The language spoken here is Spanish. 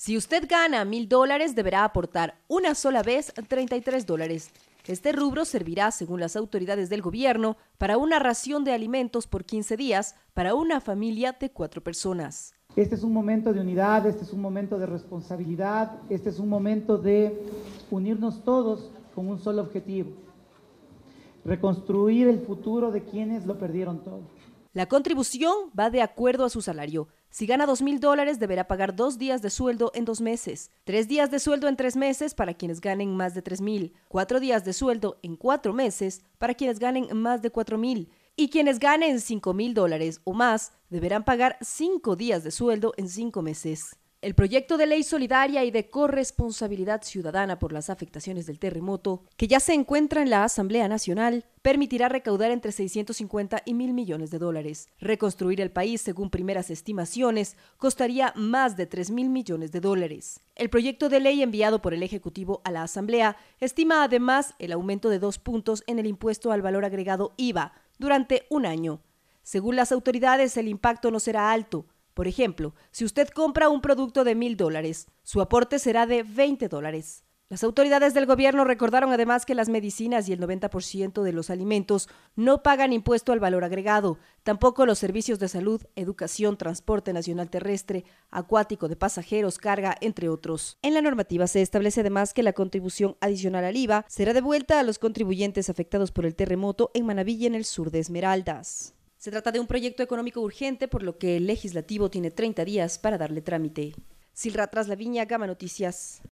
Si usted gana mil dólares, deberá aportar una sola vez 33 dólares. Este rubro servirá, según las autoridades del gobierno, para una ración de alimentos por 15 días para una familia de cuatro personas. Este es un momento de unidad, este es un momento de responsabilidad, este es un momento de unirnos todos con un solo objetivo, reconstruir el futuro de quienes lo perdieron todo. La contribución va de acuerdo a su salario. Si gana dos mil dólares, deberá pagar dos días de sueldo en dos meses, tres días de sueldo en tres meses para quienes ganen más de tres mil, cuatro días de sueldo en cuatro meses para quienes ganen más de cuatro mil, y quienes ganen cinco mil dólares o más deberán pagar cinco días de sueldo en cinco meses. El proyecto de ley solidaria y de corresponsabilidad ciudadana por las afectaciones del terremoto, que ya se encuentra en la Asamblea Nacional, permitirá recaudar entre 650 y 1.000 millones de dólares. Reconstruir el país, según primeras estimaciones, costaría más de 3.000 millones de dólares. El proyecto de ley enviado por el Ejecutivo a la Asamblea estima además el aumento de dos puntos en el impuesto al valor agregado IVA durante un año. Según las autoridades, el impacto no será alto por ejemplo, si usted compra un producto de mil dólares, su aporte será de 20 dólares. Las autoridades del gobierno recordaron además que las medicinas y el 90% de los alimentos no pagan impuesto al valor agregado, tampoco los servicios de salud, educación, transporte nacional terrestre, acuático de pasajeros, carga, entre otros. En la normativa se establece además que la contribución adicional al IVA será devuelta a los contribuyentes afectados por el terremoto en Manavilla, en el sur de Esmeraldas. Se trata de un proyecto económico urgente, por lo que el legislativo tiene 30 días para darle trámite. La Viña, Gama Noticias.